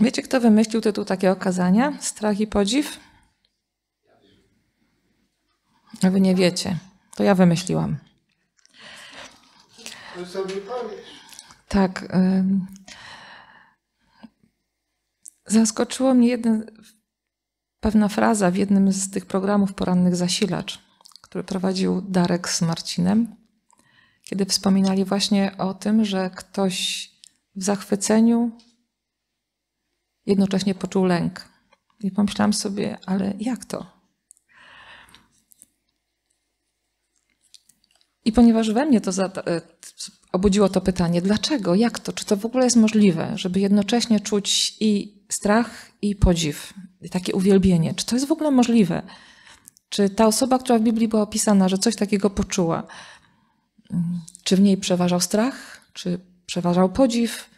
Wiecie, kto wymyślił tytuł takiego okazania? Strach i podziw? A wy nie wiecie. To ja wymyśliłam. Tak. Zaskoczyło mnie jedna pewna fraza w jednym z tych programów porannych zasilacz, który prowadził Darek z Marcinem, kiedy wspominali właśnie o tym, że ktoś w zachwyceniu Jednocześnie poczuł lęk. I pomyślałam sobie, ale jak to? I ponieważ we mnie to e, obudziło to pytanie, dlaczego, jak to, czy to w ogóle jest możliwe, żeby jednocześnie czuć i strach, i podziw, i takie uwielbienie, czy to jest w ogóle możliwe? Czy ta osoba, która w Biblii była opisana, że coś takiego poczuła, mm, czy w niej przeważał strach, czy przeważał podziw,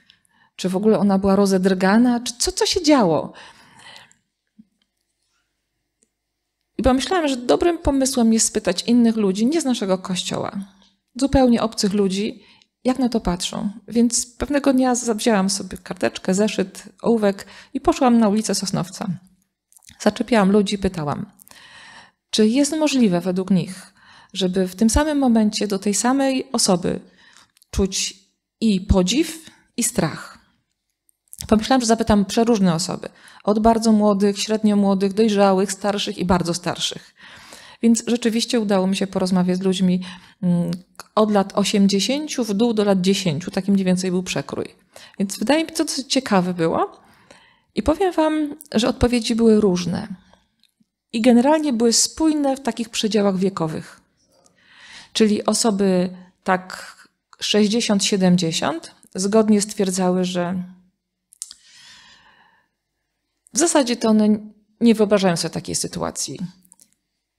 czy w ogóle ona była rozedrgana? Czy co, co się działo? I pomyślałam, że dobrym pomysłem jest spytać innych ludzi, nie z naszego kościoła, zupełnie obcych ludzi, jak na to patrzą. Więc pewnego dnia zawzięłam sobie karteczkę, zeszyt, ołówek i poszłam na ulicę Sosnowca. Zaczepiałam ludzi, pytałam, czy jest możliwe według nich, żeby w tym samym momencie do tej samej osoby czuć i podziw, i strach. Pomyślałam, że zapytam przeróżne osoby. Od bardzo młodych, średnio młodych, dojrzałych, starszych i bardzo starszych. Więc rzeczywiście udało mi się porozmawiać z ludźmi mm, od lat 80 w dół do lat 10. Takim mniej więcej był przekrój. Więc wydaje mi się, to co ciekawe było. I powiem Wam, że odpowiedzi były różne. I generalnie były spójne w takich przedziałach wiekowych. Czyli osoby tak 60-70 zgodnie stwierdzały, że w zasadzie to one nie wyobrażają sobie takiej sytuacji,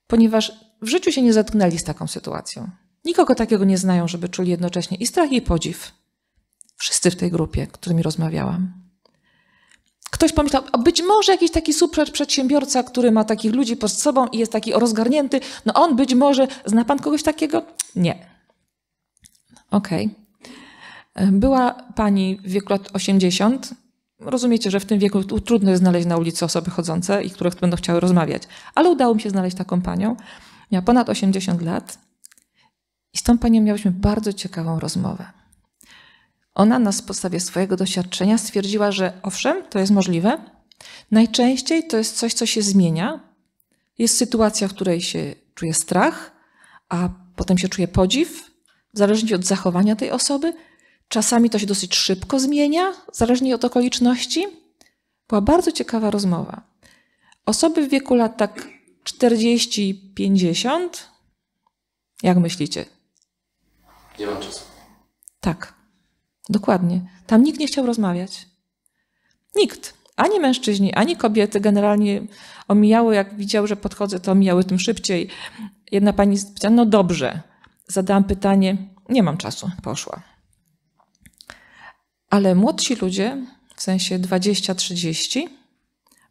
ponieważ w życiu się nie zetknęli z taką sytuacją. Nikogo takiego nie znają, żeby czuli jednocześnie i strach, i podziw. Wszyscy w tej grupie, którymi rozmawiałam. Ktoś pomyślał, a być może jakiś taki super przedsiębiorca, który ma takich ludzi pod sobą i jest taki rozgarnięty, no on być może, zna pan kogoś takiego? Nie. Okej. Okay. Była pani w wieku lat 80, rozumiecie, że w tym wieku trudno jest znaleźć na ulicy osoby chodzące i które będą chciały rozmawiać. Ale udało mi się znaleźć taką panią. Miała ponad 80 lat i z tą panią miałyśmy bardzo ciekawą rozmowę. Ona na podstawie swojego doświadczenia stwierdziła, że owszem, to jest możliwe. Najczęściej to jest coś, co się zmienia. Jest sytuacja, w której się czuje strach, a potem się czuje podziw, w zależności od zachowania tej osoby, Czasami to się dosyć szybko zmienia, zależnie od okoliczności. Była bardzo ciekawa rozmowa. Osoby w wieku lat tak 40-50, jak myślicie? Nie mam czasu. Tak, dokładnie. Tam nikt nie chciał rozmawiać. Nikt. Ani mężczyźni, ani kobiety generalnie omijały, jak widział, że podchodzę, to omijały tym szybciej. Jedna pani powiedziała, no dobrze. Zadałam pytanie, nie mam czasu, poszła. Ale młodsi ludzie, w sensie 20-30,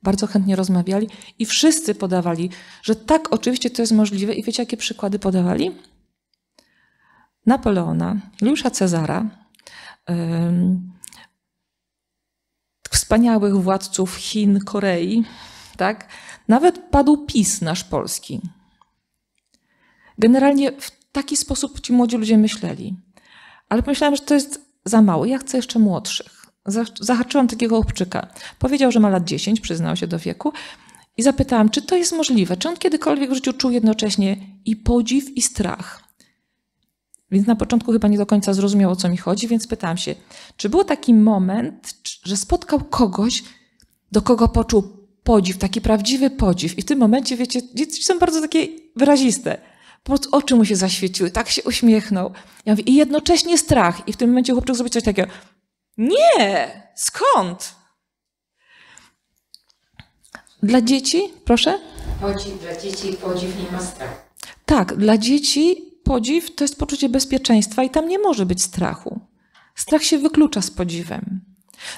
bardzo chętnie rozmawiali i wszyscy podawali, że tak, oczywiście to jest możliwe. I wiecie, jakie przykłady podawali? Napoleona, Juliusza Cezara, yy, wspaniałych władców Chin, Korei, tak? Nawet padł PiS nasz polski. Generalnie w taki sposób ci młodzi ludzie myśleli. Ale pomyślałam, że to jest za mały, ja chcę jeszcze młodszych. Zahaczyłam takiego chłopczyka. Powiedział, że ma lat 10, przyznał się do wieku. I zapytałam, czy to jest możliwe, czy on kiedykolwiek w życiu czuł jednocześnie i podziw, i strach. Więc na początku chyba nie do końca zrozumiał, o co mi chodzi, więc pytałam się, czy był taki moment, że spotkał kogoś, do kogo poczuł podziw, taki prawdziwy podziw. I w tym momencie, wiecie, dzieci są bardzo takie wyraziste po prostu oczy mu się zaświeciły, tak się uśmiechnął. Ja mówię, i jednocześnie strach. I w tym momencie chłopczyk zrobił coś takiego. Nie! Skąd? Dla dzieci, proszę? Podziw dla dzieci, podziw nie ma strachu. Tak, dla dzieci podziw to jest poczucie bezpieczeństwa i tam nie może być strachu. Strach się wyklucza z podziwem.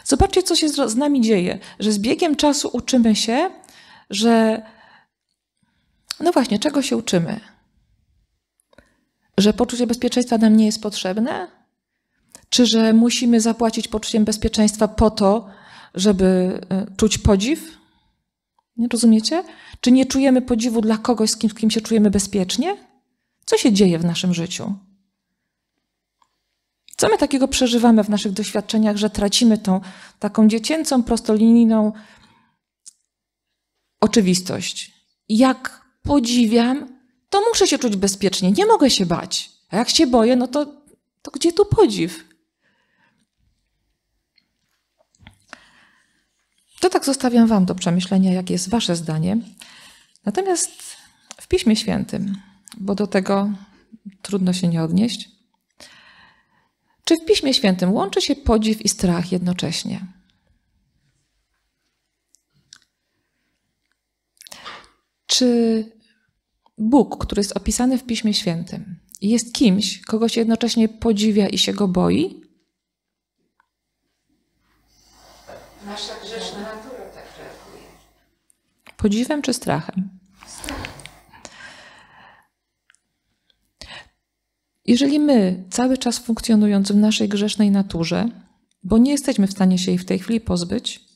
Zobaczcie, co się z nami dzieje, że z biegiem czasu uczymy się, że. No właśnie, czego się uczymy? że poczucie bezpieczeństwa nam nie jest potrzebne? Czy że musimy zapłacić poczuciem bezpieczeństwa po to, żeby e, czuć podziw? Nie rozumiecie? Czy nie czujemy podziwu dla kogoś, z kim, z kim się czujemy bezpiecznie? Co się dzieje w naszym życiu? Co my takiego przeżywamy w naszych doświadczeniach, że tracimy tą taką dziecięcą, prostolinijną oczywistość? Jak podziwiam to muszę się czuć bezpiecznie, nie mogę się bać. A jak się boję, no to, to gdzie tu podziw? To tak zostawiam Wam do przemyślenia, jakie jest Wasze zdanie. Natomiast w Piśmie Świętym, bo do tego trudno się nie odnieść, czy w Piśmie Świętym łączy się podziw i strach jednocześnie? Czy Bóg, który jest opisany w Piśmie Świętym, jest kimś, kogo się jednocześnie podziwia i się go boi? Nasza grzeszna natura tak reaguje. Podziwem czy strachem? Jeżeli my, cały czas funkcjonując w naszej grzesznej naturze, bo nie jesteśmy w stanie się jej w tej chwili pozbyć,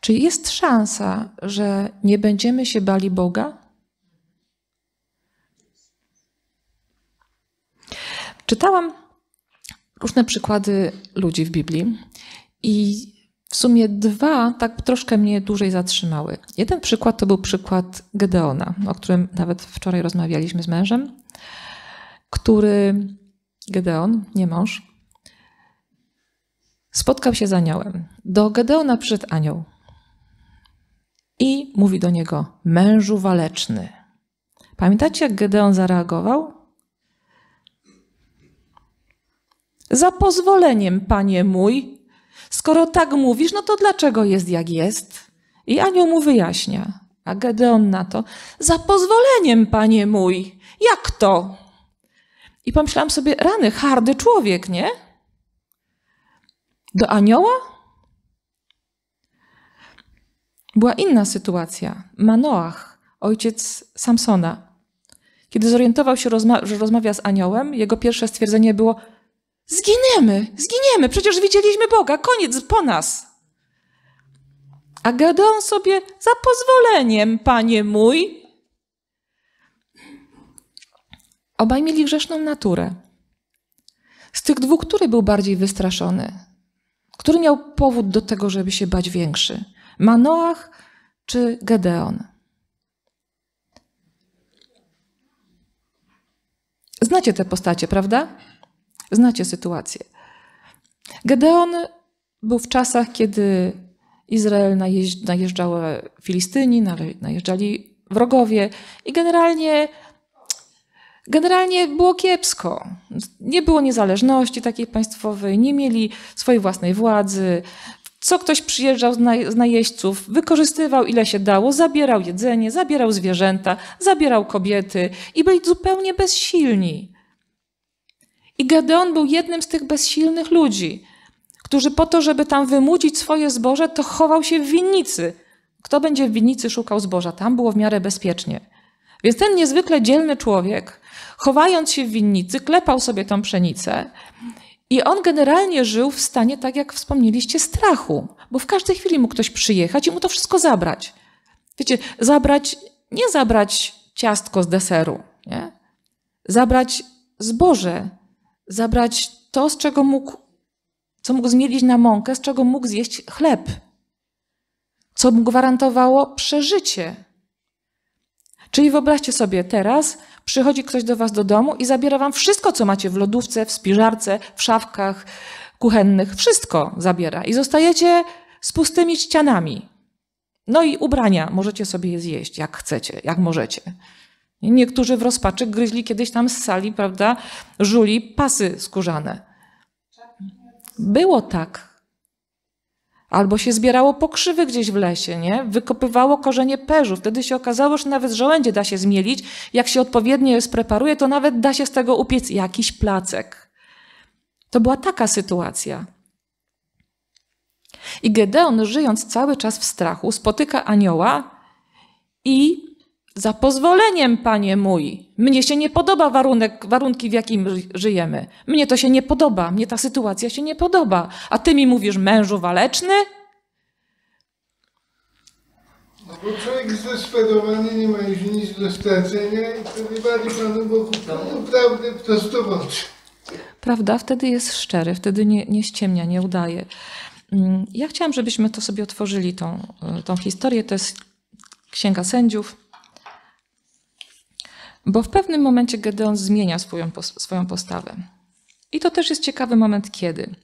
czy jest szansa, że nie będziemy się bali Boga? Czytałam różne przykłady ludzi w Biblii i w sumie dwa tak troszkę mnie dłużej zatrzymały. Jeden przykład to był przykład Gedeona, o którym nawet wczoraj rozmawialiśmy z mężem, który Gedeon, nie mąż, spotkał się z aniołem. Do Gedeona przyszedł anioł i mówi do niego: Mężu waleczny. Pamiętacie, jak Gedeon zareagował? Za pozwoleniem, panie mój. Skoro tak mówisz, no to dlaczego jest jak jest? I anioł mu wyjaśnia. A Gedeon na to, za pozwoleniem, panie mój. Jak to? I pomyślałam sobie, rany, hardy człowiek, nie? Do anioła? Była inna sytuacja. Manoach, ojciec Samsona. Kiedy zorientował się, że rozmawia z aniołem, jego pierwsze stwierdzenie było – Zginiemy, zginiemy, przecież widzieliśmy Boga, koniec po nas. A Gedeon sobie za pozwoleniem, panie mój. Obaj mieli grzeszną naturę. Z tych dwóch, który był bardziej wystraszony? Który miał powód do tego, żeby się bać większy? Manoach czy Gedeon? Znacie te postacie, prawda? Znacie sytuację. Gedeon był w czasach, kiedy Izrael najeżdżały Filistyni, najeżdżali wrogowie i generalnie, generalnie było kiepsko. Nie było niezależności takiej państwowej, nie mieli swojej własnej władzy. Co ktoś przyjeżdżał z najeźdźców, wykorzystywał ile się dało, zabierał jedzenie, zabierał zwierzęta, zabierał kobiety i byli zupełnie bezsilni. I Gedeon był jednym z tych bezsilnych ludzi, którzy po to, żeby tam wymucić swoje zboże, to chował się w winnicy. Kto będzie w winnicy szukał zboża? Tam było w miarę bezpiecznie. Więc ten niezwykle dzielny człowiek, chowając się w winnicy, klepał sobie tą pszenicę i on generalnie żył w stanie, tak jak wspomnieliście, strachu, bo w każdej chwili mógł ktoś przyjechać i mu to wszystko zabrać. Wiecie, zabrać, nie zabrać ciastko z deseru, nie? zabrać zboże zabrać to, z czego mógł, co mógł zmielić na mąkę, z czego mógł zjeść chleb, co mu gwarantowało przeżycie. Czyli wyobraźcie sobie teraz, przychodzi ktoś do was do domu i zabiera wam wszystko, co macie w lodówce, w spiżarce, w szafkach kuchennych, wszystko zabiera i zostajecie z pustymi ścianami. No i ubrania możecie sobie je zjeść, jak chcecie, jak możecie. Niektórzy w rozpaczy gryźli kiedyś tam z sali, prawda, żuli pasy skórzane. Było tak. Albo się zbierało pokrzywy gdzieś w lesie, nie? Wykopywało korzenie perzu. Wtedy się okazało, że nawet żołędzie da się zmielić. Jak się odpowiednio spreparuje, to nawet da się z tego upiec jakiś placek. To była taka sytuacja. I Gedeon, żyjąc cały czas w strachu, spotyka anioła i za pozwoleniem, panie mój. Mnie się nie podoba warunek, warunki, w jakim żyjemy. Mnie to się nie podoba, mnie ta sytuacja się nie podoba. A ty mi mówisz, mężu waleczny? No bo człowiek zdesperowany nie ma już nic do stracenia i wtedy wali Panu Bogu Panu prawdę prosto Prawda wtedy jest szczery, wtedy nie, nie ściemnia, nie udaje. Mm, ja chciałam, żebyśmy to sobie otworzyli, tą, e, tą historię. To jest Księga Sędziów, bo w pewnym momencie Gedeon zmienia swoją, swoją postawę. I to też jest ciekawy moment, kiedy.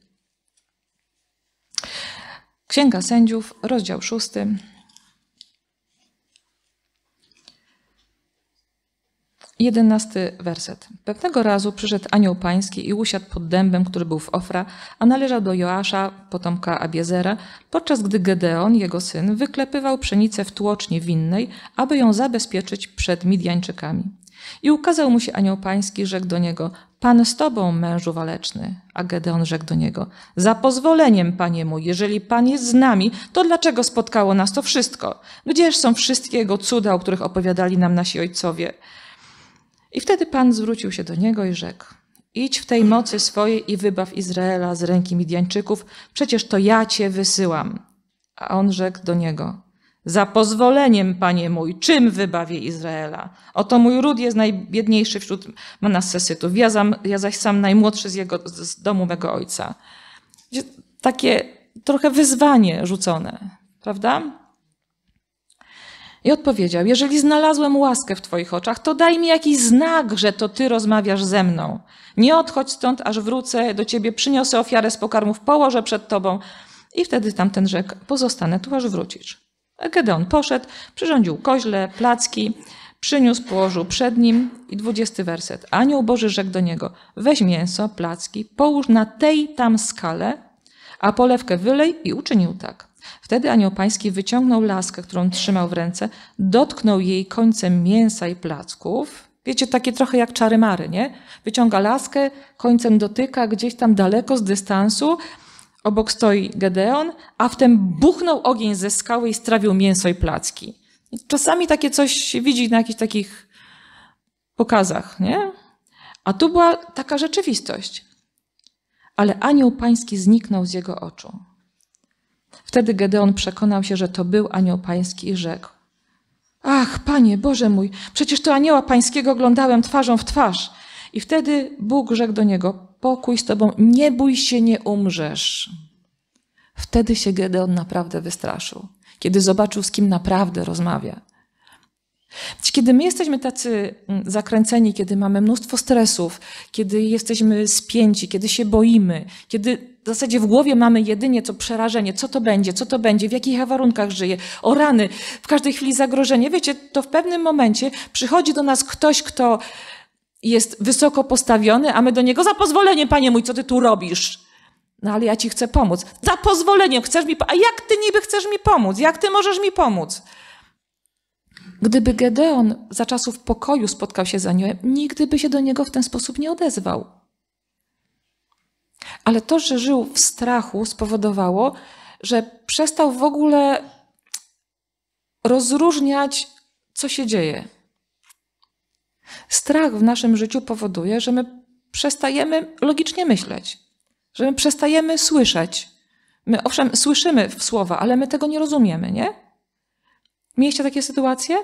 Księga Sędziów, rozdział 6. Jedenasty werset. Pewnego razu przyszedł anioł pański i usiadł pod dębem, który był w Ofra, a należał do Joasza, potomka Abiezera, podczas gdy Gedeon, jego syn, wyklepywał pszenicę w tłoczni winnej, aby ją zabezpieczyć przed Midjańczykami. I ukazał mu się anioł pański, rzekł do niego, Pan z tobą, mężu waleczny. A Gedeon rzekł do niego, za pozwoleniem, panie mój, jeżeli pan jest z nami, to dlaczego spotkało nas to wszystko? Gdzież są wszystkie jego cuda, o których opowiadali nam nasi ojcowie? I wtedy pan zwrócił się do niego i rzekł, idź w tej mocy swojej i wybaw Izraela z ręki Midjańczyków, przecież to ja cię wysyłam. A on rzekł do niego, za pozwoleniem, panie mój, czym wybawię Izraela? Oto mój ród jest najbiedniejszy wśród Manassesytów, ja, zam, ja zaś sam najmłodszy z, jego, z domu mego ojca. Takie trochę wyzwanie rzucone, prawda? I odpowiedział: Jeżeli znalazłem łaskę w Twoich oczach, to daj mi jakiś znak, że to Ty rozmawiasz ze mną. Nie odchodź stąd, aż wrócę do Ciebie, przyniosę ofiarę z pokarmów, położę przed Tobą. I wtedy tamten rzekł: Pozostanę tu, aż wrócisz. A on poszedł, przyrządził koźle, placki, przyniósł, położył przed nim i dwudziesty werset. Anioł Boży rzekł do niego, weź mięso, placki, połóż na tej tam skale, a polewkę wylej i uczynił tak. Wtedy anioł pański wyciągnął laskę, którą trzymał w ręce, dotknął jej końcem mięsa i placków, Wiecie, takie trochę jak czary mary, nie? Wyciąga laskę, końcem dotyka gdzieś tam daleko z dystansu, Obok stoi Gedeon, a wtem buchnął ogień ze skały i strawił mięso i placki. Czasami takie coś widzi na jakichś takich pokazach, nie? A tu była taka rzeczywistość. Ale anioł pański zniknął z jego oczu. Wtedy Gedeon przekonał się, że to był anioł pański i rzekł: Ach, panie, Boże mój, przecież to anioła pańskiego oglądałem twarzą w twarz. I wtedy Bóg rzekł do niego: pokój z tobą, nie bój się, nie umrzesz. Wtedy się Gedeon naprawdę wystraszył, kiedy zobaczył, z kim naprawdę rozmawia. Kiedy my jesteśmy tacy mm, zakręceni, kiedy mamy mnóstwo stresów, kiedy jesteśmy spięci, kiedy się boimy, kiedy w zasadzie w głowie mamy jedynie co przerażenie, co to będzie, co to będzie, w jakich warunkach żyje, o rany, w każdej chwili zagrożenie, wiecie, to w pewnym momencie przychodzi do nas ktoś, kto jest wysoko postawiony, a my do niego za pozwolenie, panie mój, co ty tu robisz? No ale ja ci chcę pomóc. Za pozwoleniem chcesz mi A jak ty niby chcesz mi pomóc? Jak ty możesz mi pomóc? Gdyby Gedeon za czasów pokoju spotkał się z aniołem, nigdy by się do niego w ten sposób nie odezwał. Ale to, że żył w strachu, spowodowało, że przestał w ogóle rozróżniać, co się dzieje. Strach w naszym życiu powoduje, że my przestajemy logicznie myśleć, że my przestajemy słyszeć. My owszem, słyszymy w słowa, ale my tego nie rozumiemy, nie? Mieliście takie sytuacje?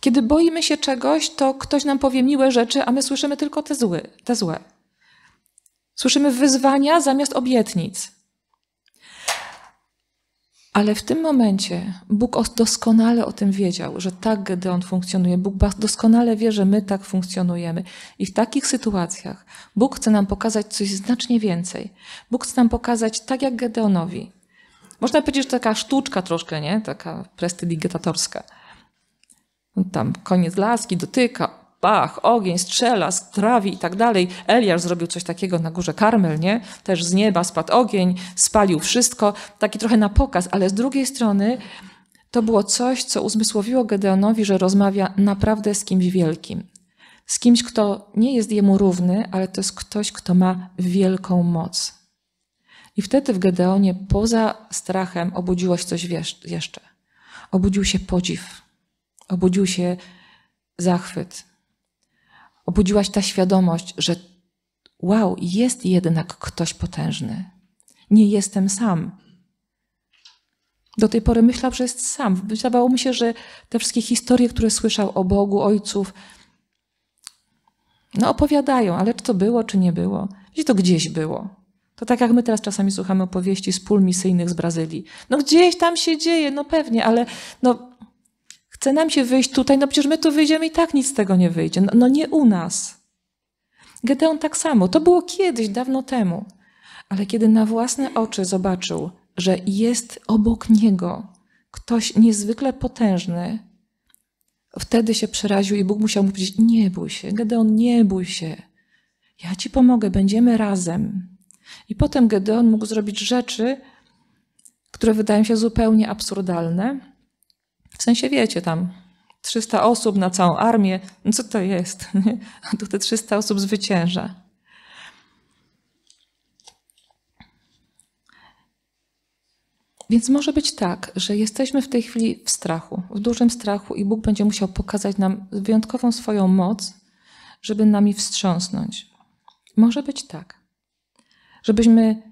Kiedy boimy się czegoś, to ktoś nam powie miłe rzeczy, a my słyszymy tylko te, zły, te złe. Słyszymy wyzwania zamiast obietnic. Ale w tym momencie Bóg doskonale o tym wiedział, że tak Gedeon funkcjonuje. Bóg doskonale wie, że my tak funkcjonujemy. I w takich sytuacjach Bóg chce nam pokazać coś znacznie więcej. Bóg chce nam pokazać, tak jak Gedeonowi. Można powiedzieć, że taka sztuczka troszkę, nie? Taka prestidigitatorska. Tam koniec laski, dotyka, bach, ogień, strzela, trawi i tak dalej. Eliasz zrobił coś takiego na górze Karmel, nie? Też z nieba spadł ogień, spalił wszystko. Taki trochę na pokaz, ale z drugiej strony to było coś, co uzmysłowiło Gedeonowi, że rozmawia naprawdę z kimś wielkim. Z kimś, kto nie jest jemu równy, ale to jest ktoś, kto ma wielką moc. I wtedy w Gedeonie poza strachem obudziło się coś jeszcze. Obudził się podziw, obudził się zachwyt, obudziłaś ta świadomość, że wow, jest jednak ktoś potężny. Nie jestem sam. Do tej pory myślał, że jest sam. Wydawało mi się, że te wszystkie historie, które słyszał o Bogu, ojców, no opowiadają, ale czy to było, czy nie było? Gdzie to gdzieś było? To tak jak my teraz czasami słuchamy opowieści z pól misyjnych z Brazylii. No gdzieś tam się dzieje, no pewnie, ale no chce nam się wyjść tutaj, no przecież my tu wyjdziemy i tak nic z tego nie wyjdzie. No, no nie u nas. Gedeon tak samo. To było kiedyś, dawno temu. Ale kiedy na własne oczy zobaczył, że jest obok niego ktoś niezwykle potężny, wtedy się przeraził i Bóg musiał mu powiedzieć: Nie bój się, Gedeon, nie bój się. Ja ci pomogę, będziemy razem. I potem Gedeon mógł zrobić rzeczy, które wydają się zupełnie absurdalne, w sensie wiecie tam, 300 osób na całą armię, no co to jest? A tu te 300 osób zwycięża. Więc może być tak, że jesteśmy w tej chwili w strachu, w dużym strachu, i Bóg będzie musiał pokazać nam wyjątkową swoją moc, żeby nami wstrząsnąć. Może być tak, żebyśmy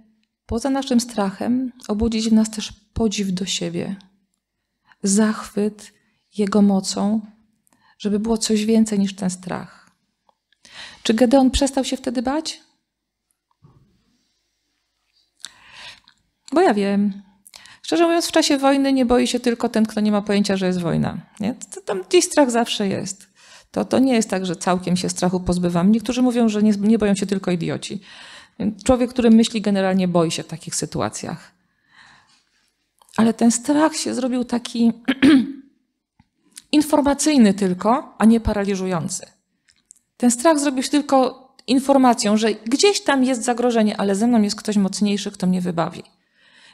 poza naszym strachem obudzić w nas też podziw do siebie, zachwyt Jego mocą, żeby było coś więcej niż ten strach. Czy Gedeon przestał się wtedy bać? Bo ja wiem. Szczerze mówiąc, w czasie wojny nie boi się tylko ten, kto nie ma pojęcia, że jest wojna. Nie? To tam gdzieś strach zawsze jest. To, to nie jest tak, że całkiem się strachu pozbywam. Niektórzy mówią, że nie, nie boją się tylko idioci. Człowiek, który myśli, generalnie boi się w takich sytuacjach ale ten strach się zrobił taki informacyjny tylko, a nie paraliżujący. Ten strach zrobił się tylko informacją, że gdzieś tam jest zagrożenie, ale ze mną jest ktoś mocniejszy, kto mnie wybawi.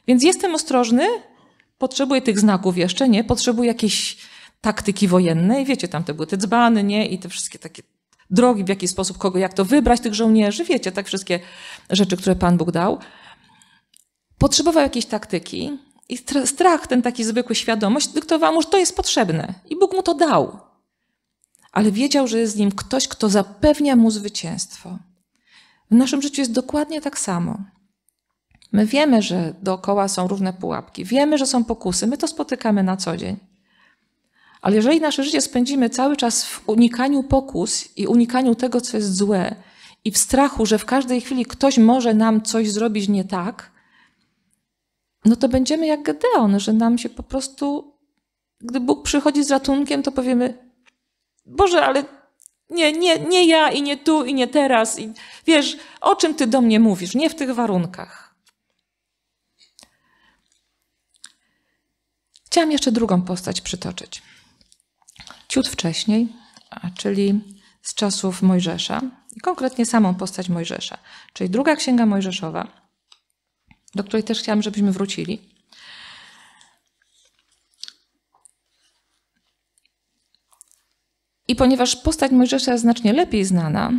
Więc jestem ostrożny, potrzebuję tych znaków jeszcze, nie? Potrzebuję jakiejś taktyki wojennej. Wiecie, tam te były te dzbany, nie? I te wszystkie takie drogi, w jaki sposób, kogo, jak to wybrać tych żołnierzy. Wiecie, tak wszystkie rzeczy, które Pan Bóg dał. Potrzebował jakiejś taktyki, i strach, ten taki zwykły świadomość, dyktował mu, że to jest potrzebne. I Bóg mu to dał. Ale wiedział, że jest z nim ktoś, kto zapewnia mu zwycięstwo. W naszym życiu jest dokładnie tak samo. My wiemy, że dookoła są różne pułapki, wiemy, że są pokusy, my to spotykamy na co dzień. Ale jeżeli nasze życie spędzimy cały czas w unikaniu pokus i unikaniu tego, co jest złe, i w strachu, że w każdej chwili ktoś może nam coś zrobić nie tak, no to będziemy jak Gedeon, że nam się po prostu, gdy Bóg przychodzi z ratunkiem, to powiemy: Boże, ale nie, nie, nie ja i nie tu i nie teraz. I wiesz, o czym ty do mnie mówisz? Nie w tych warunkach. Chciałam jeszcze drugą postać przytoczyć. Ciut wcześniej, czyli z czasów Mojżesza, i konkretnie samą postać Mojżesza, czyli druga księga Mojżeszowa, do której też chciałam, żebyśmy wrócili. I ponieważ postać Mojżesza jest znacznie lepiej znana,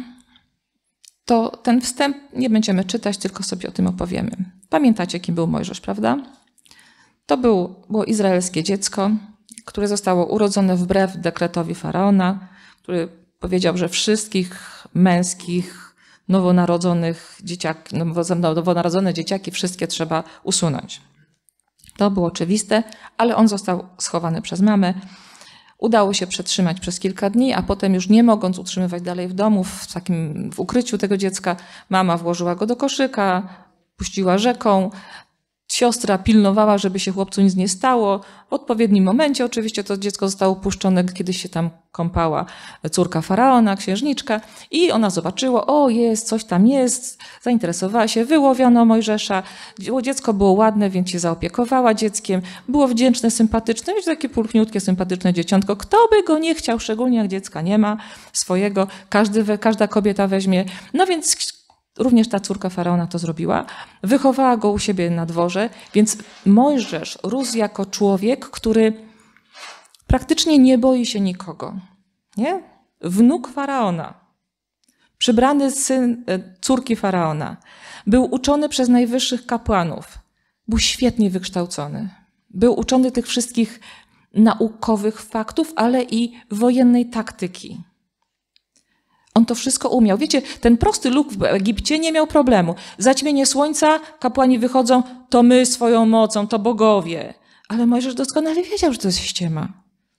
to ten wstęp nie będziemy czytać, tylko sobie o tym opowiemy. Pamiętacie, kim był Mojżesz, prawda? To był, było izraelskie dziecko, które zostało urodzone wbrew dekretowi faraona, który powiedział, że wszystkich męskich nowonarodzonych dzieciak, no, nowonarodzone dzieciaki, wszystkie trzeba usunąć. To było oczywiste, ale on został schowany przez mamę. Udało się przetrzymać przez kilka dni, a potem już nie mogąc utrzymywać dalej w domu, w takim w ukryciu tego dziecka, mama włożyła go do koszyka, puściła rzeką, Siostra pilnowała, żeby się chłopcu nic nie stało. W odpowiednim momencie oczywiście to dziecko zostało puszczone, kiedy się tam kąpała córka faraona, księżniczka i ona zobaczyła, o jest, coś tam jest, zainteresowała się, wyłowiono Mojżesza. Dziecko było ładne, więc się zaopiekowała dzieckiem. Było wdzięczne, sympatyczne, wiecie, takie pulchniutkie, sympatyczne dzieciątko. Kto by go nie chciał, szczególnie jak dziecka nie ma swojego, każdy, każda kobieta weźmie. No więc Również ta córka faraona to zrobiła. Wychowała go u siebie na dworze, więc Mojżesz rósł jako człowiek, który praktycznie nie boi się nikogo. Nie? Wnuk faraona, przybrany syn e, córki faraona, był uczony przez najwyższych kapłanów, był świetnie wykształcony. Był uczony tych wszystkich naukowych faktów, ale i wojennej taktyki. On to wszystko umiał. Wiecie, ten prosty luk w Egipcie nie miał problemu. Zaćmienie słońca, kapłani wychodzą, to my swoją mocą, to bogowie. Ale Mojżesz doskonale wiedział, że to jest ściema.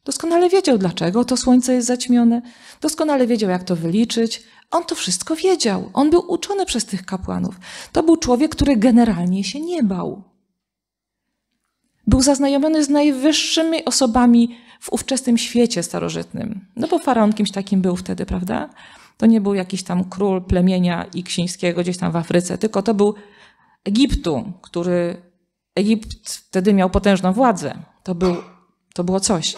Doskonale wiedział, dlaczego to słońce jest zaćmione. Doskonale wiedział, jak to wyliczyć. On to wszystko wiedział. On był uczony przez tych kapłanów. To był człowiek, który generalnie się nie bał. Był zaznajomiony z najwyższymi osobami w ówczesnym świecie starożytnym. No bo faraon kimś takim był wtedy, prawda? To nie był jakiś tam król plemienia ksińskiego gdzieś tam w Afryce, tylko to był Egiptu, który Egipt wtedy miał potężną władzę. To, był, to było coś.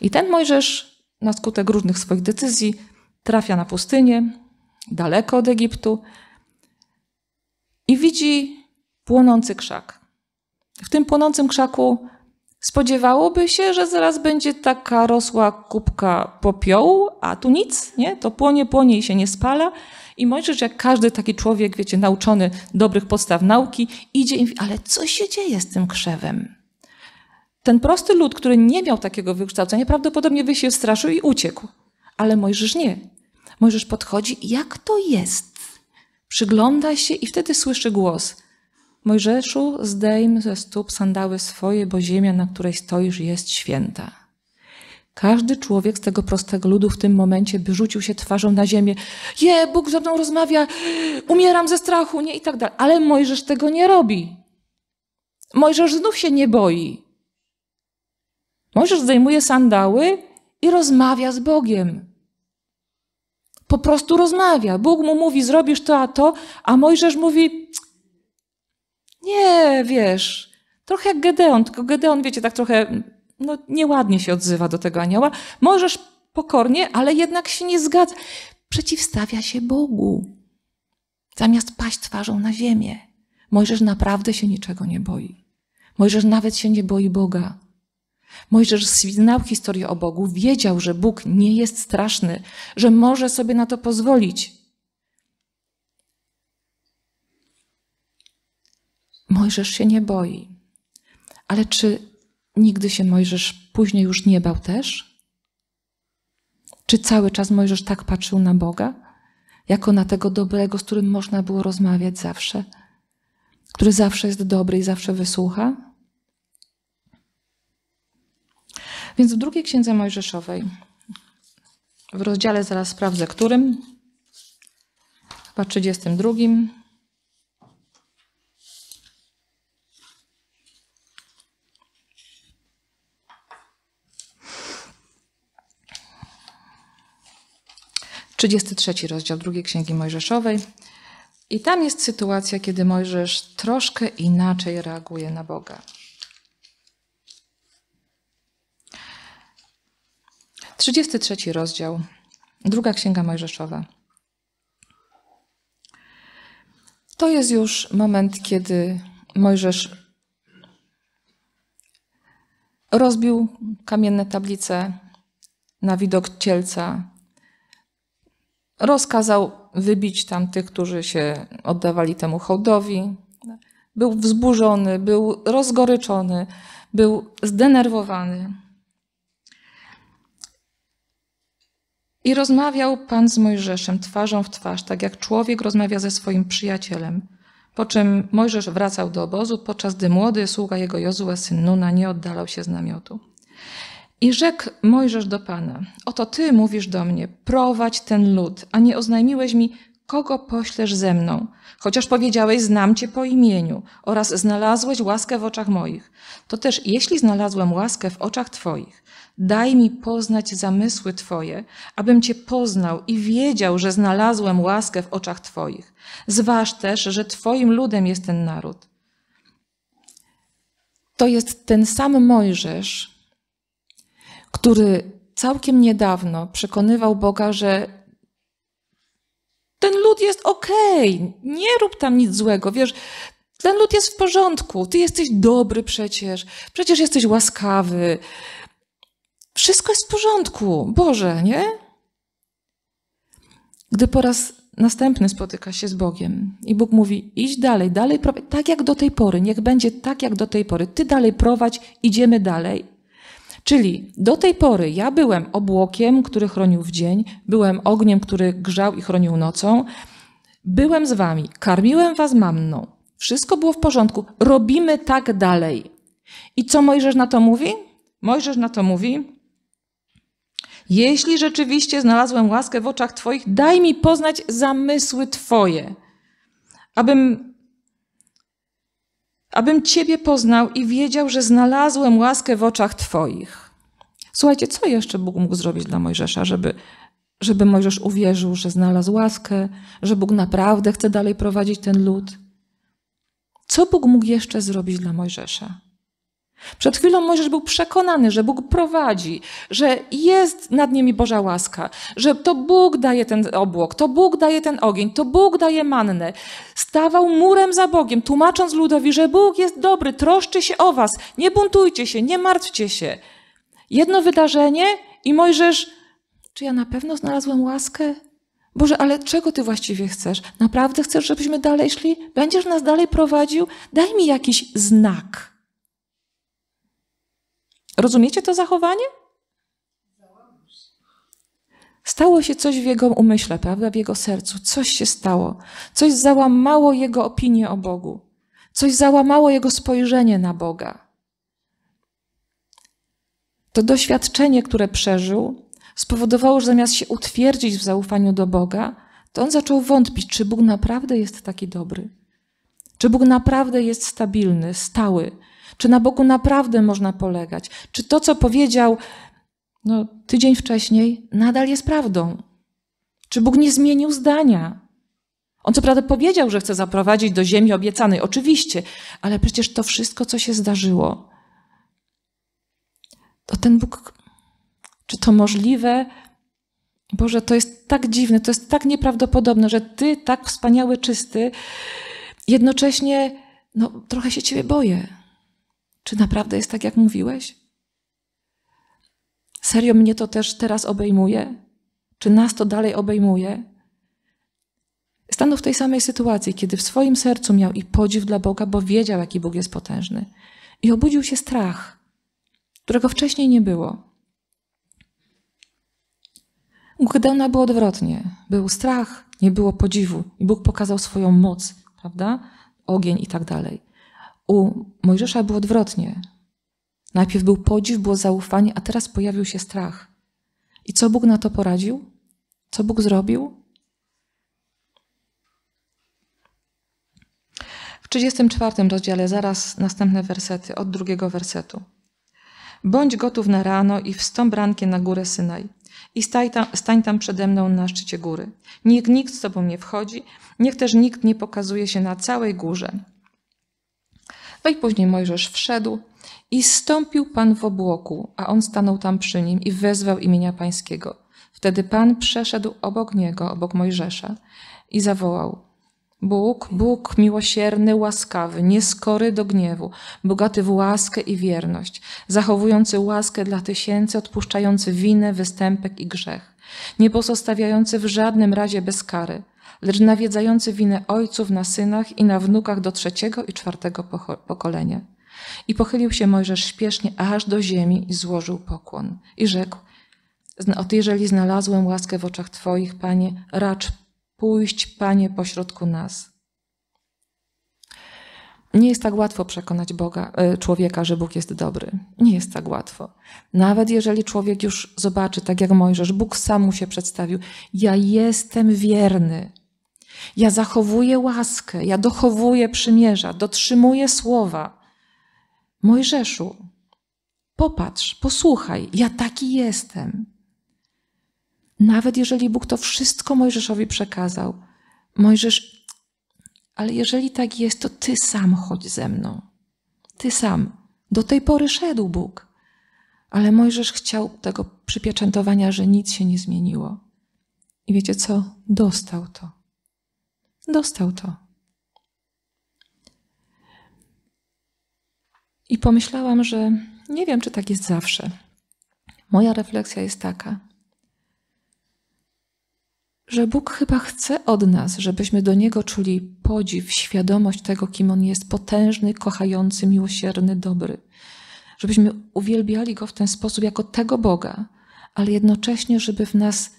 I ten Mojżesz na skutek różnych swoich decyzji trafia na pustynię, daleko od Egiptu i widzi płonący krzak. W tym płonącym krzaku Spodziewałoby się, że zaraz będzie taka rosła kubka popiołu, a tu nic, nie? To płonie, płonie i się nie spala. I Mojżesz, jak każdy taki człowiek, wiecie, nauczony dobrych podstaw nauki, idzie i mówi, ale co się dzieje z tym krzewem? Ten prosty lud, który nie miał takiego wykształcenia, prawdopodobnie by się straszył i uciekł. Ale Mojżesz nie. Mojżesz podchodzi, jak to jest? Przygląda się i wtedy słyszy głos – Mojżeszu, zdejm ze stóp sandały swoje, bo ziemia, na której stoisz, jest święta. Każdy człowiek z tego prostego ludu w tym momencie by rzucił się twarzą na ziemię. Je, Bóg ze mną rozmawia, umieram ze strachu, nie i tak dalej. Ale Mojżesz tego nie robi. Mojżesz znów się nie boi. Mojżesz zdejmuje sandały i rozmawia z Bogiem. Po prostu rozmawia. Bóg mu mówi, zrobisz to, a to, a Mojżesz mówi, nie, wiesz, trochę jak Gedeon, tylko Gedeon, wiecie, tak trochę no, nieładnie się odzywa do tego anioła. Możesz pokornie, ale jednak się nie zgadza. Przeciwstawia się Bogu. Zamiast paść twarzą na ziemię. Mojżesz naprawdę się niczego nie boi. Mojżesz nawet się nie boi Boga. Mojżesz znał historię o Bogu, wiedział, że Bóg nie jest straszny, że może sobie na to pozwolić. Mojżesz się nie boi. Ale czy nigdy się Mojżesz później już nie bał też? Czy cały czas Mojżesz tak patrzył na Boga, jako na tego dobrego, z którym można było rozmawiać zawsze, który zawsze jest dobry i zawsze wysłucha? Więc w drugiej księdze Mojżeszowej, w rozdziale zaraz sprawdzę którym, chyba 32, 33 rozdział drugiej Księgi Mojżeszowej. I tam jest sytuacja, kiedy Mojżesz troszkę inaczej reaguje na Boga. 33 trzeci rozdział, druga księga Mojżeszowa. To jest już moment, kiedy Mojżesz rozbił kamienne tablice na widok cielca Rozkazał wybić tam tych, którzy się oddawali temu hołdowi. Był wzburzony, był rozgoryczony, był zdenerwowany. I rozmawiał Pan z Mojżeszem twarzą w twarz, tak jak człowiek rozmawia ze swoim przyjacielem. Po czym Mojżesz wracał do obozu, podczas gdy młody sługa jego Jozue, syn Nuna, nie oddalał się z namiotu. I rzekł Mojżesz do Pana: Oto ty mówisz do mnie: prowadź ten lud, a nie oznajmiłeś mi, kogo poślesz ze mną, chociaż powiedziałeś: Znam cię po imieniu oraz znalazłeś łaskę w oczach moich. To też, jeśli znalazłem łaskę w oczach twoich, daj mi poznać zamysły Twoje, abym Cię poznał i wiedział, że znalazłem łaskę w oczach Twoich. Zważ też, że Twoim ludem jest ten naród. To jest ten sam Mojżesz, który całkiem niedawno przekonywał Boga, że ten lud jest okej, okay, nie rób tam nic złego, wiesz, ten lud jest w porządku, ty jesteś dobry przecież, przecież jesteś łaskawy. Wszystko jest w porządku, Boże, nie? Gdy po raz następny spotyka się z Bogiem i Bóg mówi: idź dalej, dalej, tak jak do tej pory, niech będzie tak jak do tej pory, ty dalej prowadź, idziemy dalej. Czyli do tej pory ja byłem obłokiem, który chronił w dzień, byłem ogniem, który grzał i chronił nocą, byłem z wami, karmiłem was manną, wszystko było w porządku, robimy tak dalej. I co Mojżesz na to mówi? Mojżesz na to mówi: Jeśli rzeczywiście znalazłem łaskę w oczach Twoich, daj mi poznać zamysły Twoje, abym abym Ciebie poznał i wiedział, że znalazłem łaskę w oczach Twoich. Słuchajcie, co jeszcze Bóg mógł zrobić dla Mojżesza, żeby, żeby Mojżesz uwierzył, że znalazł łaskę, że Bóg naprawdę chce dalej prowadzić ten lud? Co Bóg mógł jeszcze zrobić dla Mojżesza? Przed chwilą Mojżesz był przekonany, że Bóg prowadzi, że jest nad nimi Boża łaska, że to Bóg daje ten obłok, to Bóg daje ten ogień, to Bóg daje mannę. Stawał murem za Bogiem, tłumacząc ludowi, że Bóg jest dobry, troszczy się o was, nie buntujcie się, nie martwcie się. Jedno wydarzenie i Mojżesz, czy ja na pewno znalazłem łaskę? Boże, ale czego Ty właściwie chcesz? Naprawdę chcesz, żebyśmy dalej szli? Będziesz nas dalej prowadził? Daj mi jakiś znak. Rozumiecie to zachowanie? Stało się coś w jego umyśle, prawda, w jego sercu. Coś się stało. Coś załamało jego opinię o Bogu. Coś załamało jego spojrzenie na Boga. To doświadczenie, które przeżył, spowodowało, że zamiast się utwierdzić w zaufaniu do Boga, to on zaczął wątpić, czy Bóg naprawdę jest taki dobry. Czy Bóg naprawdę jest stabilny, stały, czy na Bogu naprawdę można polegać? Czy to, co powiedział no, tydzień wcześniej, nadal jest prawdą? Czy Bóg nie zmienił zdania? On co prawda powiedział, że chce zaprowadzić do ziemi obiecanej, oczywiście, ale przecież to wszystko, co się zdarzyło, to ten Bóg, czy to możliwe? Boże, to jest tak dziwne, to jest tak nieprawdopodobne, że Ty, tak wspaniały, czysty, jednocześnie, no, trochę się Ciebie boję. Czy naprawdę jest tak, jak mówiłeś? Serio mnie to też teraz obejmuje? Czy nas to dalej obejmuje? Stanął w tej samej sytuacji, kiedy w swoim sercu miał i podziw dla Boga, bo wiedział, jaki Bóg jest potężny. I obudził się strach, którego wcześniej nie było. U Gedeona było odwrotnie. Był strach, nie było podziwu. I Bóg pokazał swoją moc, prawda? Ogień i tak dalej. U Mojżesza było odwrotnie. Najpierw był podziw, było zaufanie, a teraz pojawił się strach. I co Bóg na to poradził? Co Bóg zrobił? W 34 rozdziale, zaraz następne wersety, od drugiego wersetu. Bądź gotów na rano i wstąp rankiem na górę Synaj i stań tam, stań tam przede mną na szczycie góry. Niech nikt z tobą nie wchodzi, niech też nikt nie pokazuje się na całej górze i później Mojżesz wszedł i stąpił Pan w obłoku, a on stanął tam przy nim i wezwał imienia Pańskiego. Wtedy Pan przeszedł obok niego, obok Mojżesza i zawołał: Bóg, Bóg miłosierny, łaskawy, nieskory do gniewu, bogaty w łaskę i wierność, zachowujący łaskę dla tysięcy, odpuszczający winę, występek i grzech, nie pozostawiający w żadnym razie bez kary lecz nawiedzający winę ojców na synach i na wnukach do trzeciego i czwartego pokolenia. I pochylił się Mojżesz śpiesznie aż do ziemi i złożył pokłon. I rzekł, jeżeli znalazłem łaskę w oczach Twoich, Panie, racz pójść, Panie, pośrodku nas. Nie jest tak łatwo przekonać Boga, e, człowieka, że Bóg jest dobry. Nie jest tak łatwo. Nawet jeżeli człowiek już zobaczy, tak jak Mojżesz, Bóg sam mu się przedstawił: Ja jestem wierny, ja zachowuję łaskę, ja dochowuję przymierza, dotrzymuję słowa. Mojżeszu, popatrz, posłuchaj, ja taki jestem. Nawet jeżeli Bóg to wszystko Mojżeszowi przekazał, Mojżesz, ale jeżeli tak jest, to ty sam chodź ze mną. Ty sam. Do tej pory szedł Bóg, ale Mojżesz chciał tego przypieczętowania, że nic się nie zmieniło. I wiecie co? Dostał to. Dostał to. I pomyślałam, że nie wiem, czy tak jest zawsze. Moja refleksja jest taka, że Bóg chyba chce od nas, żebyśmy do Niego czuli podziw, świadomość tego, kim On jest potężny, kochający, miłosierny, dobry. Żebyśmy uwielbiali Go w ten sposób jako tego Boga, ale jednocześnie, żeby w nas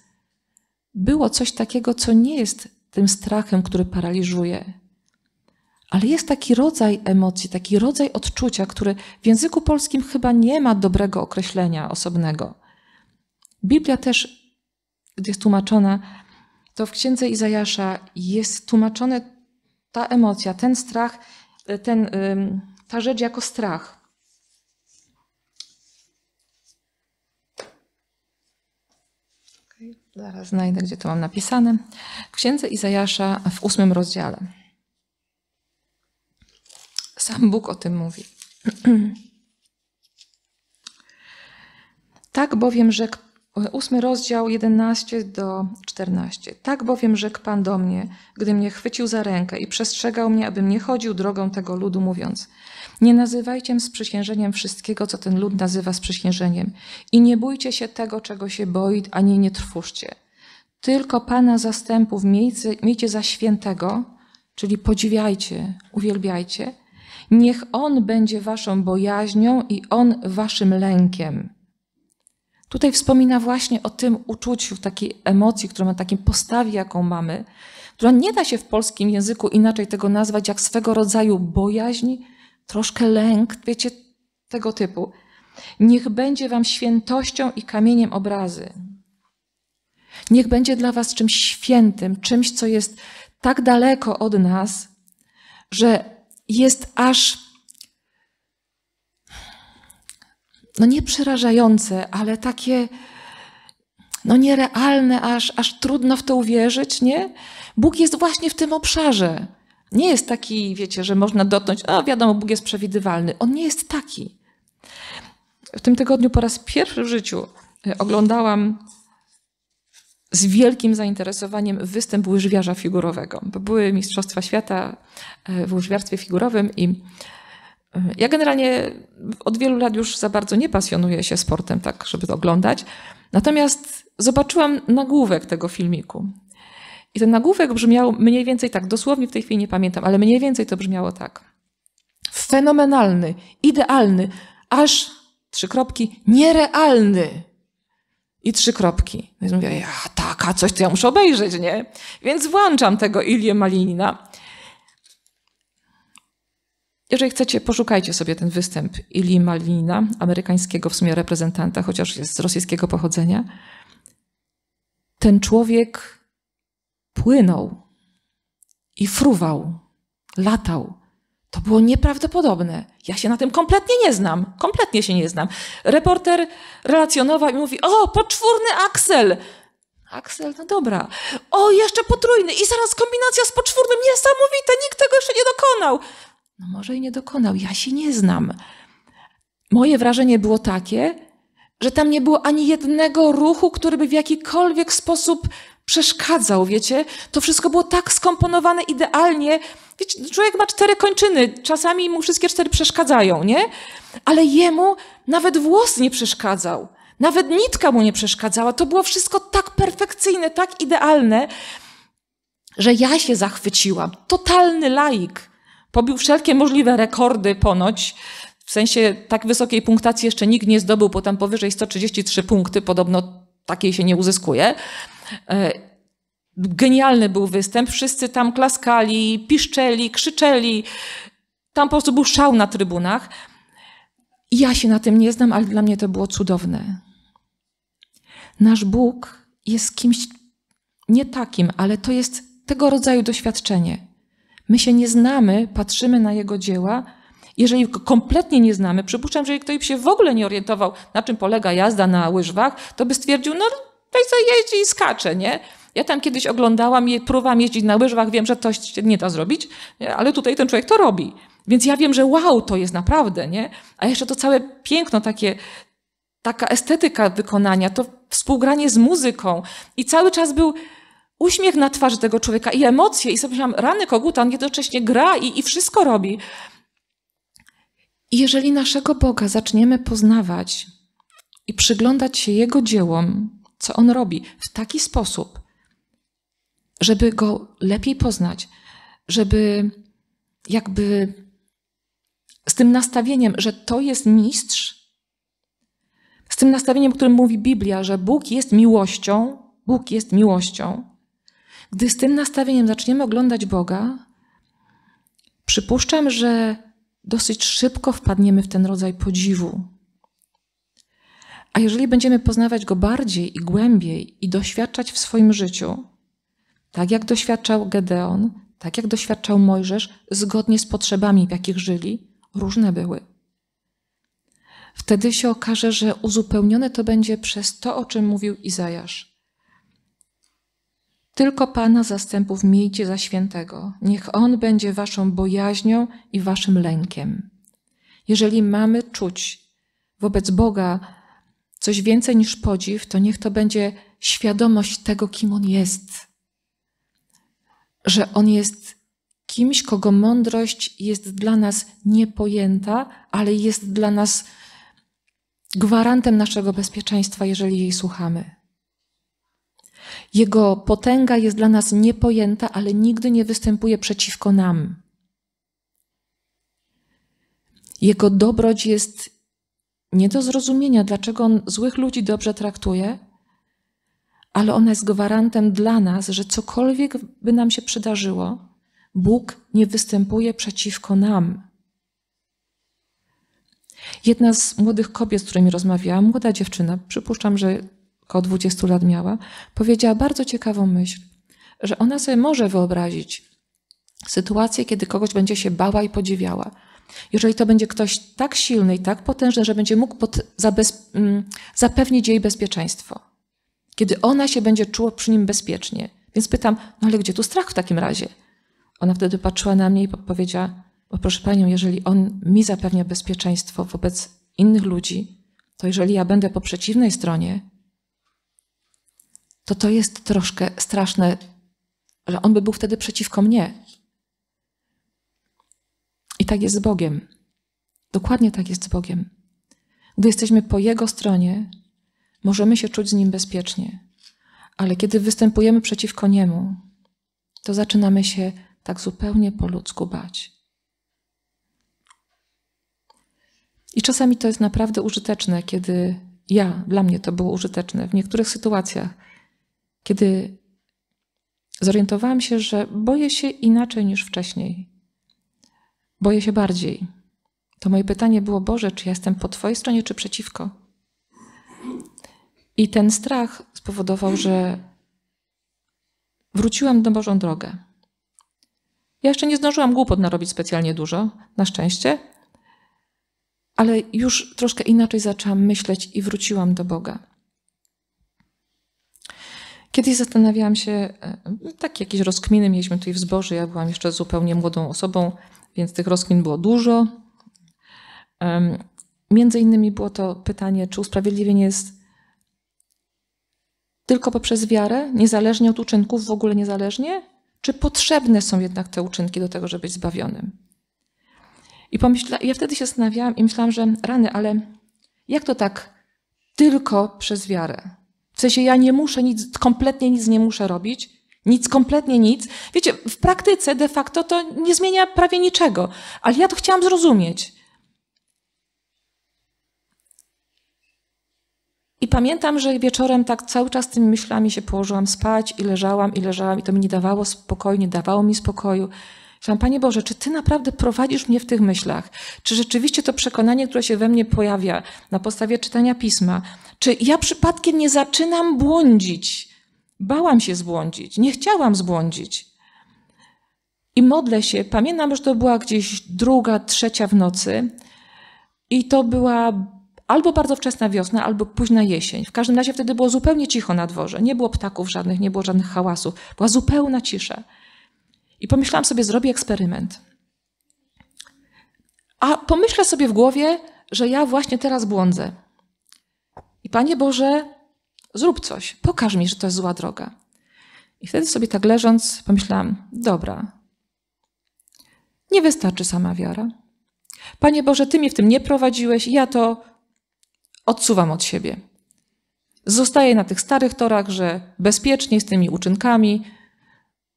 było coś takiego, co nie jest tym strachem, który paraliżuje. Ale jest taki rodzaj emocji, taki rodzaj odczucia, który w języku polskim chyba nie ma dobrego określenia osobnego. Biblia też, gdy jest tłumaczona, to w księdze Izajasza jest tłumaczona ta emocja, ten strach, ten, ta rzecz jako strach. Zaraz znajdę, gdzie to mam napisane. W księdze Izajasza w ósmym rozdziale. Sam Bóg o tym mówi. tak bowiem rzekł, ósmy rozdział 11 do 14. Tak bowiem rzekł Pan do mnie, gdy mnie chwycił za rękę i przestrzegał mnie, abym nie chodził drogą tego ludu, mówiąc: nie nazywajcie sprzysiężeniem wszystkiego, co ten lud nazywa sprzysiężeniem. I nie bójcie się tego, czego się boi, ani nie trwóżcie. Tylko Pana zastępów miejcie, miejcie za świętego, czyli podziwiajcie, uwielbiajcie. Niech On będzie waszą bojaźnią i On waszym lękiem. Tutaj wspomina właśnie o tym uczuciu, takiej emocji, którą ma takiej postawie, jaką mamy, która nie da się w polskim języku inaczej tego nazwać, jak swego rodzaju bojaźń troszkę lęk, wiecie, tego typu. Niech będzie wam świętością i kamieniem obrazy. Niech będzie dla was czymś świętym, czymś, co jest tak daleko od nas, że jest aż no nie przerażające, ale takie no nierealne, aż, aż trudno w to uwierzyć, nie? Bóg jest właśnie w tym obszarze. Nie jest taki, wiecie, że można dotknąć, a wiadomo, Bóg jest przewidywalny. On nie jest taki. W tym tygodniu po raz pierwszy w życiu e, oglądałam z wielkim zainteresowaniem występ łyżwiarza figurowego. Bo były Mistrzostwa Świata e, w łyżwiarstwie figurowym i e, ja generalnie od wielu lat już za bardzo nie pasjonuję się sportem, tak żeby to oglądać. Natomiast zobaczyłam nagłówek tego filmiku i ten nagłówek brzmiał mniej więcej tak, dosłownie w tej chwili nie pamiętam, ale mniej więcej to brzmiało tak. Fenomenalny, idealny, aż trzy kropki, nierealny. I trzy kropki. Więc no mówię, ja, taka coś, to ja muszę obejrzeć, nie? Więc włączam tego Ilię Malinina. Jeżeli chcecie, poszukajcie sobie ten występ Ili Malinina, amerykańskiego w sumie reprezentanta, chociaż jest z rosyjskiego pochodzenia. Ten człowiek płynął i fruwał, latał. To było nieprawdopodobne. Ja się na tym kompletnie nie znam. Kompletnie się nie znam. Reporter relacjonował i mówi: O, poczwórny aksel! Aksel, no dobra. O, jeszcze potrójny i zaraz kombinacja z poczwórnym. Niesamowite, nikt tego jeszcze nie dokonał. No może i nie dokonał, ja się nie znam. Moje wrażenie było takie, że tam nie było ani jednego ruchu, który by w jakikolwiek sposób przeszkadzał, wiecie? To wszystko było tak skomponowane idealnie. Wiecie, człowiek ma cztery kończyny, czasami mu wszystkie cztery przeszkadzają, nie? Ale jemu nawet włos nie przeszkadzał. Nawet nitka mu nie przeszkadzała. To było wszystko tak perfekcyjne, tak idealne, że ja się zachwyciłam. Totalny laik. Pobił wszelkie możliwe rekordy ponoć. W sensie tak wysokiej punktacji jeszcze nikt nie zdobył, bo tam powyżej 133 punkty podobno takiej się nie uzyskuje. E, genialny był występ, wszyscy tam klaskali, piszczeli, krzyczeli. Tam po prostu był szał na trybunach. Ja się na tym nie znam, ale dla mnie to było cudowne. Nasz Bóg jest kimś nie takim, ale to jest tego rodzaju doświadczenie. My się nie znamy, patrzymy na Jego dzieła, jeżeli go kompletnie nie znamy, przypuszczam, że jeżeli ktoś się w ogóle nie orientował, na czym polega jazda na łyżwach, to by stwierdził, no ktoś co jeździ i skacze, nie? Ja tam kiedyś oglądałam, próbowałam jeździć na łyżwach, wiem, że to się nie da zrobić, ale tutaj ten człowiek to robi. Więc ja wiem, że wow, to jest naprawdę, nie? A jeszcze to całe piękno, takie, taka estetyka wykonania, to współgranie z muzyką i cały czas był uśmiech na twarzy tego człowieka i emocje i sobie myślałam, rany koguta, on jednocześnie gra i, i wszystko robi. I jeżeli naszego Boga zaczniemy poznawać i przyglądać się Jego dziełom, co On robi w taki sposób, żeby Go lepiej poznać, żeby jakby z tym nastawieniem, że to jest mistrz, z tym nastawieniem, którym mówi Biblia, że Bóg jest miłością, Bóg jest miłością. Gdy z tym nastawieniem zaczniemy oglądać Boga, przypuszczam, że dosyć szybko wpadniemy w ten rodzaj podziwu. A jeżeli będziemy poznawać go bardziej i głębiej i doświadczać w swoim życiu, tak jak doświadczał Gedeon, tak jak doświadczał Mojżesz, zgodnie z potrzebami, w jakich żyli, różne były. Wtedy się okaże, że uzupełnione to będzie przez to, o czym mówił Izajasz. Tylko Pana zastępów miejcie za świętego. Niech On będzie waszą bojaźnią i waszym lękiem. Jeżeli mamy czuć wobec Boga coś więcej niż podziw, to niech to będzie świadomość tego, kim On jest. Że On jest kimś, kogo mądrość jest dla nas niepojęta, ale jest dla nas gwarantem naszego bezpieczeństwa, jeżeli jej słuchamy. Jego potęga jest dla nas niepojęta, ale nigdy nie występuje przeciwko nam. Jego dobroć jest nie do zrozumienia, dlaczego on złych ludzi dobrze traktuje, ale ona jest gwarantem dla nas, że cokolwiek by nam się przydarzyło, Bóg nie występuje przeciwko nam. Jedna z młodych kobiet, z którymi rozmawiałam, młoda dziewczyna, przypuszczam, że około 20 lat miała, powiedziała bardzo ciekawą myśl, że ona sobie może wyobrazić sytuację, kiedy kogoś będzie się bała i podziwiała. Jeżeli to będzie ktoś tak silny i tak potężny, że będzie mógł pod, mm, zapewnić jej bezpieczeństwo, kiedy ona się będzie czuła przy nim bezpiecznie. Więc pytam, no ale gdzie tu strach w takim razie? Ona wtedy patrzyła na mnie i powiedziała, bo proszę panią, jeżeli on mi zapewnia bezpieczeństwo wobec innych ludzi, to jeżeli ja będę po przeciwnej stronie, to to jest troszkę straszne, że on by był wtedy przeciwko mnie. I tak jest z Bogiem. Dokładnie tak jest z Bogiem. Gdy jesteśmy po Jego stronie, możemy się czuć z Nim bezpiecznie, ale kiedy występujemy przeciwko Niemu, to zaczynamy się tak zupełnie po ludzku bać. I czasami to jest naprawdę użyteczne, kiedy ja, dla mnie to było użyteczne w niektórych sytuacjach, kiedy zorientowałam się, że boję się inaczej niż wcześniej. Boję się bardziej. To moje pytanie było: Boże, czy ja jestem po Twojej stronie, czy przeciwko? I ten strach spowodował, że wróciłam na Bożą drogę. Ja jeszcze nie zdążyłam głupot narobić specjalnie dużo, na szczęście, ale już troszkę inaczej zaczęłam myśleć i wróciłam do Boga. Kiedyś zastanawiałam się, e, tak jakieś rozkminy mieliśmy tutaj w zborze, ja byłam jeszcze zupełnie młodą osobą, więc tych rozkmin było dużo. Między innymi było to pytanie, czy usprawiedliwienie jest tylko poprzez wiarę, niezależnie od uczynków, w ogóle niezależnie, czy potrzebne są jednak te uczynki do tego, żeby być zbawionym. I pomyśla, ja wtedy się zastanawiałam i myślałam, że rany, ale jak to tak tylko przez wiarę? W sensie ja nie muszę nic, kompletnie nic nie muszę robić, nic, kompletnie nic. Wiecie, w praktyce de facto to nie zmienia prawie niczego, ale ja to chciałam zrozumieć. I pamiętam, że wieczorem tak cały czas tymi myślami się położyłam spać i leżałam i leżałam i to mi nie dawało spokoju, nie dawało mi spokoju. Szan, Panie Boże, czy Ty naprawdę prowadzisz mnie w tych myślach? Czy rzeczywiście to przekonanie, które się we mnie pojawia na podstawie czytania pisma, czy ja przypadkiem nie zaczynam błądzić? Bałam się zbłądzić, nie chciałam zbłądzić. I modlę się, pamiętam, że to była gdzieś druga, trzecia w nocy, i to była albo bardzo wczesna wiosna, albo późna jesień. W każdym razie wtedy było zupełnie cicho na dworze. Nie było ptaków żadnych, nie było żadnych hałasów. Była zupełna cisza. I pomyślałam sobie, zrobię eksperyment. A pomyślę sobie w głowie, że ja właśnie teraz błądzę. I Panie Boże, zrób coś, pokaż mi, że to jest zła droga. I wtedy sobie tak leżąc, pomyślałam: Dobra, nie wystarczy sama wiara. Panie Boże, Ty mnie w tym nie prowadziłeś, ja to odsuwam od siebie. Zostaję na tych starych torach, że bezpiecznie z tymi uczynkami,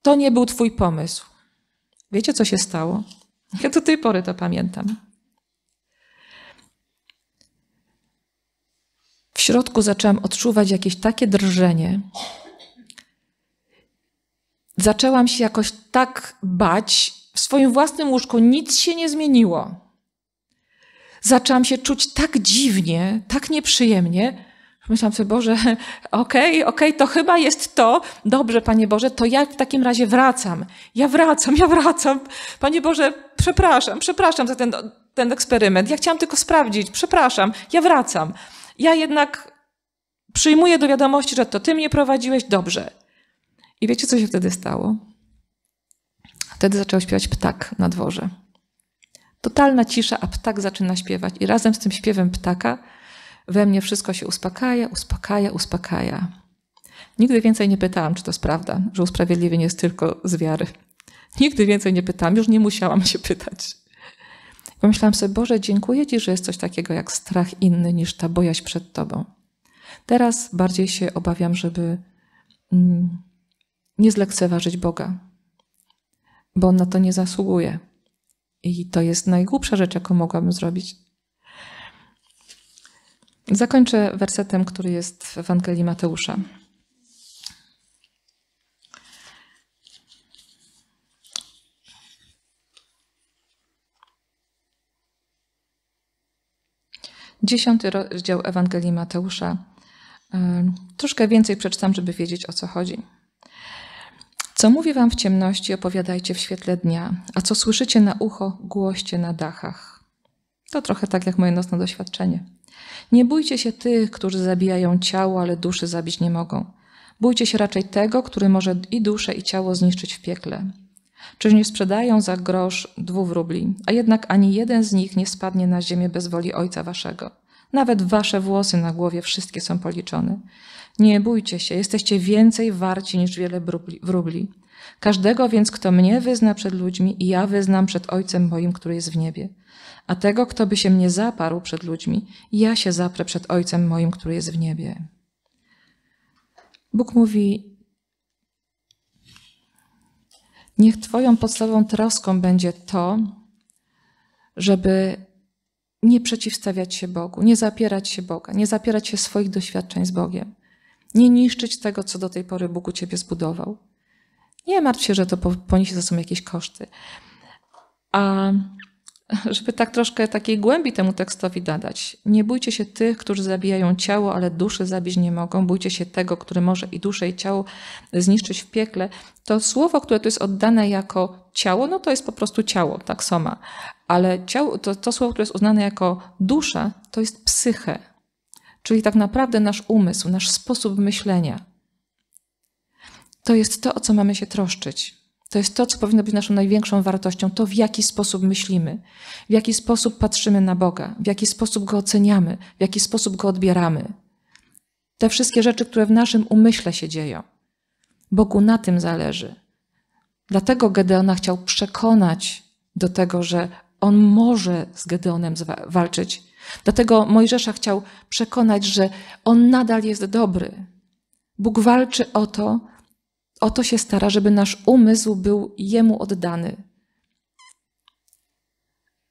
to nie był Twój pomysł. Wiecie, co się stało? Ja do tej pory to pamiętam. W środku zaczęłam odczuwać jakieś takie drżenie. Zaczęłam się jakoś tak bać. W swoim własnym łóżku nic się nie zmieniło. Zaczęłam się czuć tak dziwnie, tak nieprzyjemnie, Myślałam sobie, Boże, okej, okay, okej, okay, to chyba jest to. Dobrze, Panie Boże, to ja w takim razie wracam. Ja wracam, ja wracam. Panie Boże, przepraszam, przepraszam za ten, ten eksperyment. Ja chciałam tylko sprawdzić, przepraszam, ja wracam. Ja jednak przyjmuję do wiadomości, że to Ty mnie prowadziłeś, dobrze. I wiecie, co się wtedy stało? Wtedy zaczął śpiewać ptak na dworze. Totalna cisza, a ptak zaczyna śpiewać. I razem z tym śpiewem ptaka we mnie wszystko się uspokaja, uspokaja, uspokaja. Nigdy więcej nie pytałam, czy to jest prawda, że usprawiedliwienie jest tylko z wiary. Nigdy więcej nie pytałam, już nie musiałam się pytać. Pomyślałam sobie, Boże, dziękuję Ci, że jest coś takiego jak strach inny niż ta bojaźń przed Tobą. Teraz bardziej się obawiam, żeby mm, nie zlekceważyć Boga, bo on na to nie zasługuje. I to jest najgłupsza rzecz, jaką mogłabym zrobić. Zakończę wersetem, który jest w Ewangelii Mateusza. Dziesiąty rozdział Ewangelii Mateusza. E, troszkę więcej przeczytam, żeby wiedzieć o co chodzi. Co mówię wam w ciemności, opowiadajcie w świetle dnia, a co słyszycie na ucho, głoście na dachach. To trochę tak jak moje nocne doświadczenie. Nie bójcie się tych, którzy zabijają ciało, ale duszy zabić nie mogą. Bójcie się raczej tego, który może i duszę, i ciało zniszczyć w piekle. Czyż nie sprzedają za grosz dwóch rubli, a jednak ani jeden z nich nie spadnie na ziemię bez woli Ojca Waszego. Nawet wasze włosy na głowie wszystkie są policzone. Nie bójcie się, jesteście więcej warci niż wiele wróbli. Każdego więc, kto mnie wyzna przed ludźmi, i ja wyznam przed Ojcem moim, który jest w niebie. A tego, kto by się mnie zaparł przed ludźmi, ja się zaprę przed Ojcem moim, który jest w niebie. Bóg mówi: Niech Twoją podstawową troską będzie to, żeby nie przeciwstawiać się Bogu, nie zapierać się Boga, nie zapierać się swoich doświadczeń z Bogiem, nie niszczyć tego, co do tej pory Bóg u ciebie zbudował. Nie martw się, że to poniesie za sobą jakieś koszty. A żeby tak troszkę takiej głębi temu tekstowi dodać, nie bójcie się tych, którzy zabijają ciało, ale duszy zabić nie mogą. Bójcie się tego, który może i duszę, i ciało zniszczyć w piekle. To słowo, które tu jest oddane jako ciało, no to jest po prostu ciało, tak samo. Ale ciało, to, to słowo, które jest uznane jako dusza, to jest psyche czyli tak naprawdę nasz umysł, nasz sposób myślenia. To jest to, o co mamy się troszczyć. To jest to, co powinno być naszą największą wartością, to w jaki sposób myślimy, w jaki sposób patrzymy na Boga, w jaki sposób go oceniamy, w jaki sposób go odbieramy. Te wszystkie rzeczy, które w naszym umyśle się dzieją. Bogu na tym zależy. Dlatego Gedeona chciał przekonać do tego, że on może z Gedeonem walczyć Dlatego Mojżesza chciał przekonać, że on nadal jest dobry. Bóg walczy o to, o to się stara, żeby nasz umysł był Jemu oddany.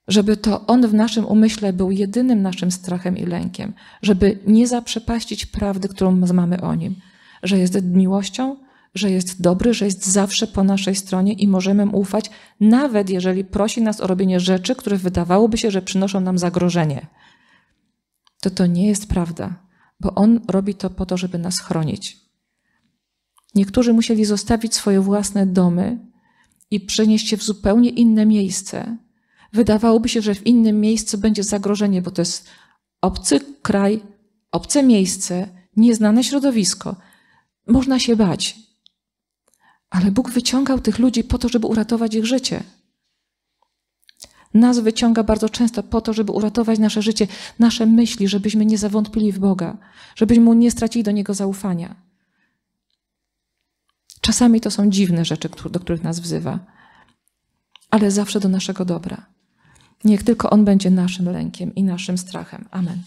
Żeby to On w naszym umyśle był jedynym naszym strachem i lękiem, żeby nie zaprzepaścić prawdy, którą mamy o Nim, że jest miłością, że jest dobry, że jest zawsze po naszej stronie i możemy mu ufać, nawet jeżeli prosi nas o robienie rzeczy, które wydawałoby się, że przynoszą nam zagrożenie to to nie jest prawda, bo On robi to po to, żeby nas chronić. Niektórzy musieli zostawić swoje własne domy i przenieść się w zupełnie inne miejsce. Wydawałoby się, że w innym miejscu będzie zagrożenie, bo to jest obcy kraj, obce miejsce, nieznane środowisko. Można się bać. Ale Bóg wyciągał tych ludzi po to, żeby uratować ich życie nas wyciąga bardzo często po to, żeby uratować nasze życie, nasze myśli, żebyśmy nie zawątpili w Boga, żebyśmy mu nie stracili do Niego zaufania. Czasami to są dziwne rzeczy, do których nas wzywa, ale zawsze do naszego dobra. Niech tylko On będzie naszym lękiem i naszym strachem. Amen.